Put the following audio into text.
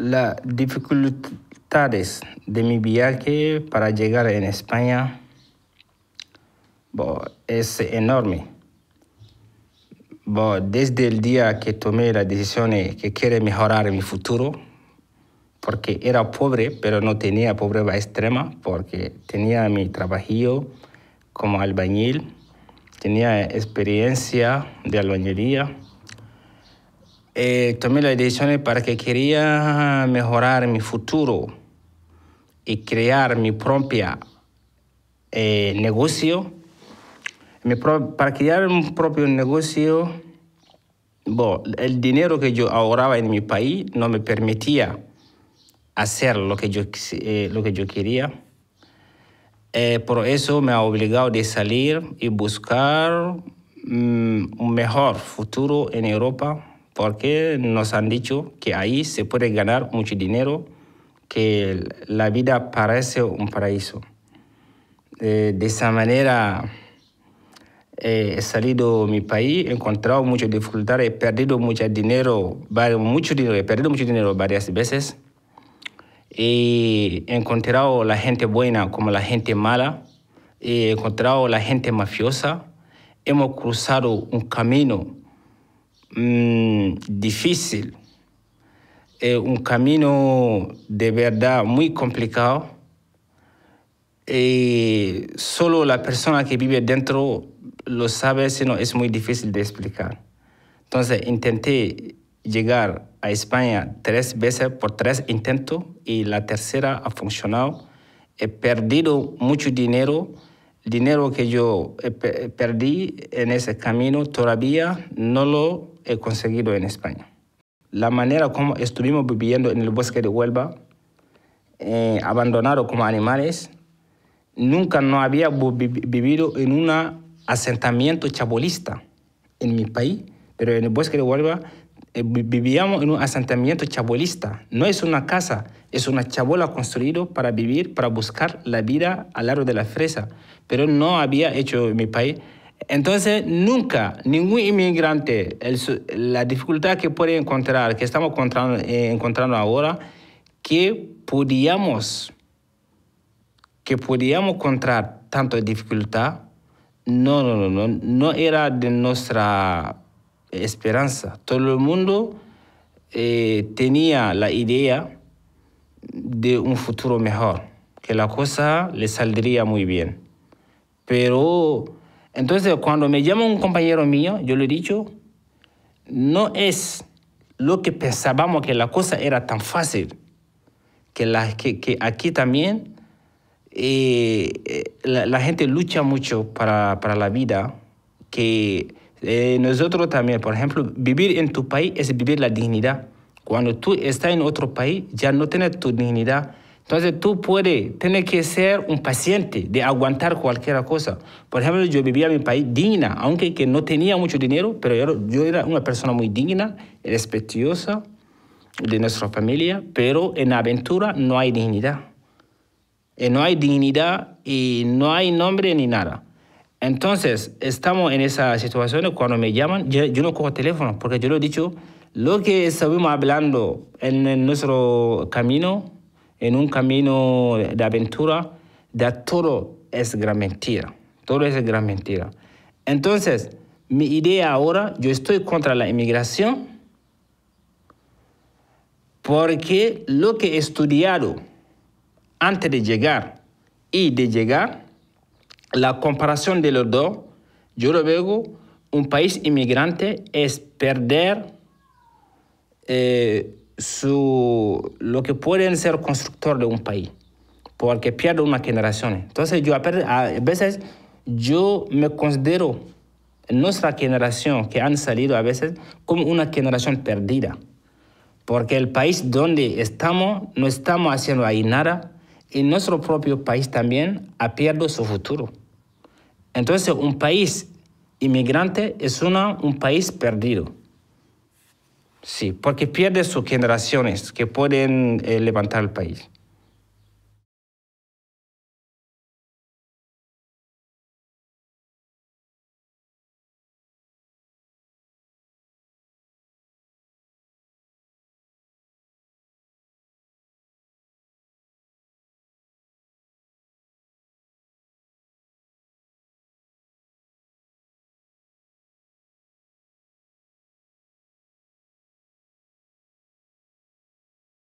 las dificultades de mi viaje para llegar en España es enorme. desde el día que tomé la decisión que quiere mejorar mi futuro, porque era pobre, pero no tenía pobreza extrema, porque tenía mi trabajo como albañil, tenía experiencia de albañería. Eh, tomé la decisiones para que quería mejorar mi futuro y crear mi propia eh, negocio. para crear mi propio negocio, el dinero que yo ahorraba en mi país no me permitía hacer lo que yo, eh, lo que yo quería. por eso me ha obligado de salir y buscar mm, un mejor futuro en Europa porque nos han dicho que ahí se puede ganar mucho dinero, que la vida parece un paraíso. Eh, de esa manera eh, he salido de mi país, he encontrado muchas dificultades, he perdido mucho dinero, mucho dinero, he perdido mucho dinero varias veces. he encontrado la gente buena como la gente mala, he encontrado la gente mafiosa, hemos cruzado un camino Mm, difícil, es eh, un camino de verdad muy complicado y eh, solo la persona que vive dentro lo sabe, sino es muy difícil de explicar. Entonces intenté llegar a España tres veces por tres intentos y la tercera ha funcionado. He perdido mucho dinero dinero que yo eh, eh, perdí en ese camino todavía no lo he conseguido en España. La manera como estuvimos viviendo en el bosque de Huelva, eh, abandonados como animales, nunca no había vivido en un asentamiento chabolista en mi país, pero en el bosque de Huelva vivíamos en un asentamiento chabolista. No es una casa, es una chabola construido para vivir, para buscar la vida al lado de la fresa, pero no había hecho en mi país. Entonces, nunca ningún inmigrante, la dificultad que puede encontrar, que estamos encontrando, eh, ahora, que podíamos, que podíamos encontrar tanta dificultad, no, no, no, no, no era de nuestra esperanza. Todo el mundo eh, tenía la idea de un futuro mejor, que la cosa le saldría muy bien. Pero entonces cuando me llama un compañero mío, yo le he dicho, no es lo que pensábamos que la cosa era tan fácil, que, que, aquí también eh, eh, la, gente lucha mucho para, la vida, que eh, nosotros también, por ejemplo, vivir en tu país es vivir la dignidad cuando tú estás en otro país, ya no tienes tu dignidad. Entonces tú puedes, tienes que ser un paciente de aguantar cualquier cosa. Por ejemplo, yo vivía en mi país digna, aunque que no tenía mucho dinero, pero yo, yo era una persona muy digna, respetuosa de nuestra familia, pero en aventura no hay dignidad. Eh, no hay dignidad y no hay nombre ni nada. Entonces, estamos en esa situación cuando me llaman, yo, no cojo teléfono, porque yo lo he dicho, lo que estuvimos hablando en nuestro camino, en un camino de aventura, de todo es gran mentira. Todo es gran mentira. Entonces, mi idea ahora, yo estoy contra la inmigración porque lo que he estudiado antes de llegar y de llegar, la comparación de los dos, yo lo veo, un país inmigrante es perder eh, lo que pueden ser constructor de un país, porque pierde una generación. Entonces yo a veces yo me considero nuestra generación que han salido a veces como una generación perdida, porque el país donde estamos no estamos haciendo ahí nada y nuestro propio país también ha perdido su futuro. Entonces un país inmigrante es una, un país perdido. Sí, porque pierde sus generaciones que pueden eh, levantar el país.